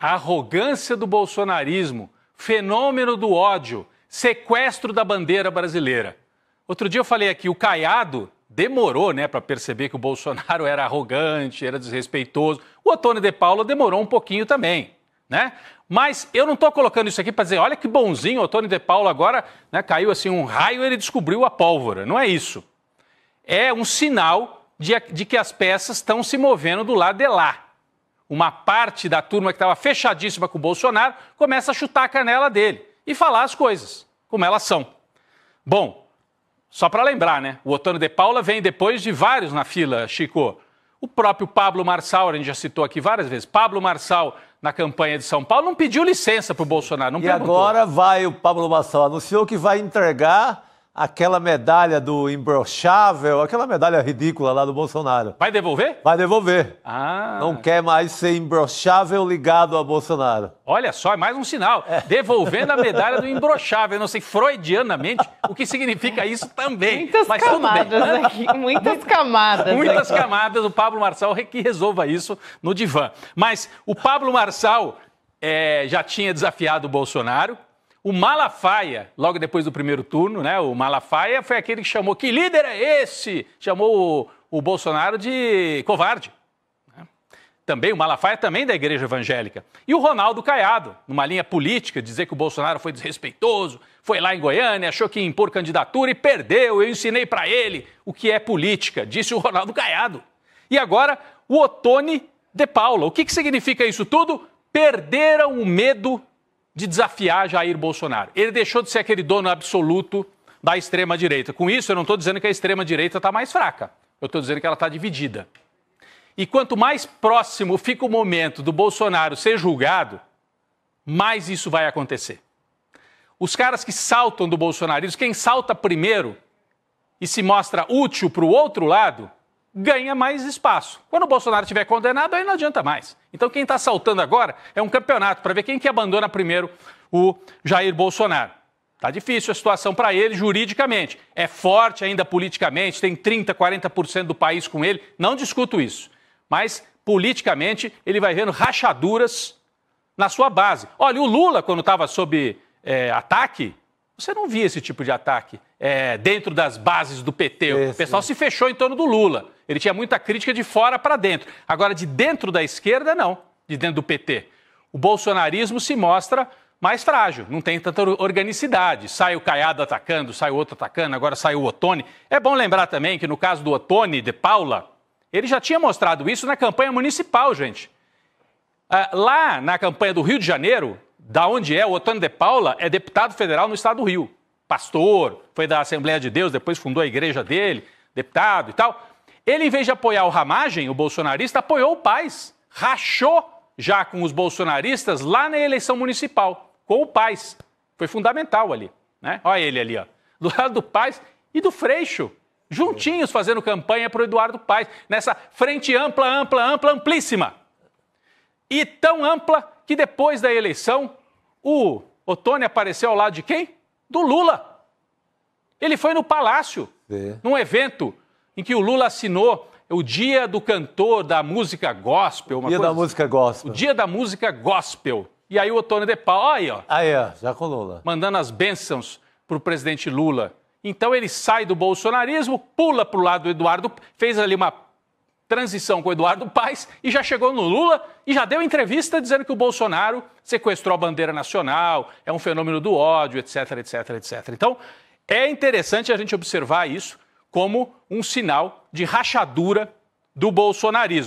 A arrogância do bolsonarismo, fenômeno do ódio, sequestro da bandeira brasileira. Outro dia eu falei aqui, o Caiado demorou, né, para perceber que o Bolsonaro era arrogante, era desrespeitoso. O Antônio De Paula demorou um pouquinho também, né? Mas eu não estou colocando isso aqui para dizer, olha que bonzinho, o Antônio De Paula agora, né, caiu assim um raio, e ele descobriu a pólvora. Não é isso. É um sinal de, de que as peças estão se movendo do lado de lá uma parte da turma que estava fechadíssima com o Bolsonaro começa a chutar a canela dele e falar as coisas como elas são. Bom, só para lembrar, né? O Otano de Paula vem depois de vários na fila, Chico. O próprio Pablo Marçal, a gente já citou aqui várias vezes, Pablo Marçal na campanha de São Paulo não pediu licença para o Bolsonaro, não e perguntou. agora vai, o Pablo Marçal anunciou que vai entregar aquela medalha do imbrochável, aquela medalha ridícula lá do Bolsonaro. Vai devolver? Vai devolver. Ah. Não quer mais ser imbrochável ligado a Bolsonaro. Olha só, é mais um sinal. É. Devolvendo a medalha do imbrochável. não sei freudianamente o que significa isso também. Muitas Mas camadas né? aqui. Muitas camadas. Muitas camadas. O Pablo Marçal que resolva isso no divã. Mas o Pablo Marçal é, já tinha desafiado o Bolsonaro o Malafaia, logo depois do primeiro turno, né? O Malafaia foi aquele que chamou. Que líder é esse? Chamou o, o Bolsonaro de covarde. Né. Também, o Malafaia também da igreja evangélica. E o Ronaldo Caiado, numa linha política, dizer que o Bolsonaro foi desrespeitoso, foi lá em Goiânia, achou que ia impor candidatura e perdeu. Eu ensinei para ele o que é política, disse o Ronaldo Caiado. E agora, o Otone de Paula. O que, que significa isso tudo? Perderam o medo de desafiar Jair Bolsonaro. Ele deixou de ser aquele dono absoluto da extrema-direita. Com isso, eu não estou dizendo que a extrema-direita está mais fraca. Eu estou dizendo que ela está dividida. E quanto mais próximo fica o momento do Bolsonaro ser julgado, mais isso vai acontecer. Os caras que saltam do bolsonarismo, quem salta primeiro e se mostra útil para o outro lado, ganha mais espaço. Quando o Bolsonaro estiver condenado, aí não adianta mais. Então quem está saltando agora é um campeonato para ver quem que abandona primeiro o Jair Bolsonaro. Tá difícil a situação para ele juridicamente. É forte ainda politicamente, tem 30, 40% do país com ele, não discuto isso. Mas politicamente ele vai vendo rachaduras na sua base. Olha, o Lula, quando estava sob é, ataque, você não via esse tipo de ataque é, dentro das bases do PT. Esse. O pessoal se fechou em torno do Lula. Ele tinha muita crítica de fora para dentro. Agora, de dentro da esquerda, não. De dentro do PT. O bolsonarismo se mostra mais frágil, não tem tanta organicidade. Sai o Caiado atacando, sai o outro atacando, agora sai o Otone. É bom lembrar também que no caso do Otone de Paula, ele já tinha mostrado isso na campanha municipal, gente. Ah, lá na campanha do Rio de Janeiro, da onde é o Otone de Paula, é deputado federal no estado do Rio. Pastor, foi da Assembleia de Deus, depois fundou a igreja dele, deputado e tal. Ele, em vez de apoiar o Ramagem, o bolsonarista, apoiou o Paz. Rachou já com os bolsonaristas lá na eleição municipal, com o Paz. Foi fundamental ali. Né? Olha ele ali, ó. do lado do Paz e do Freixo. Juntinhos fazendo campanha para o Eduardo Paz, nessa frente ampla, ampla, ampla, amplíssima. E tão ampla que depois da eleição, o Otone apareceu ao lado de quem? Do Lula. Ele foi no Palácio, é. num evento em que o Lula assinou o Dia do Cantor da Música Gospel. Dia da assim. Música Gospel. O Dia da Música Gospel. E aí o Otônio de Paula, olha aí, ó. Aí, ó, ah, é, já com Lula. Mandando as bênçãos para o presidente Lula. Então ele sai do bolsonarismo, pula para o lado do Eduardo, fez ali uma transição com o Eduardo Paes e já chegou no Lula e já deu entrevista dizendo que o Bolsonaro sequestrou a bandeira nacional, é um fenômeno do ódio, etc, etc, etc. Então, é interessante a gente observar isso como um sinal de rachadura do bolsonarismo.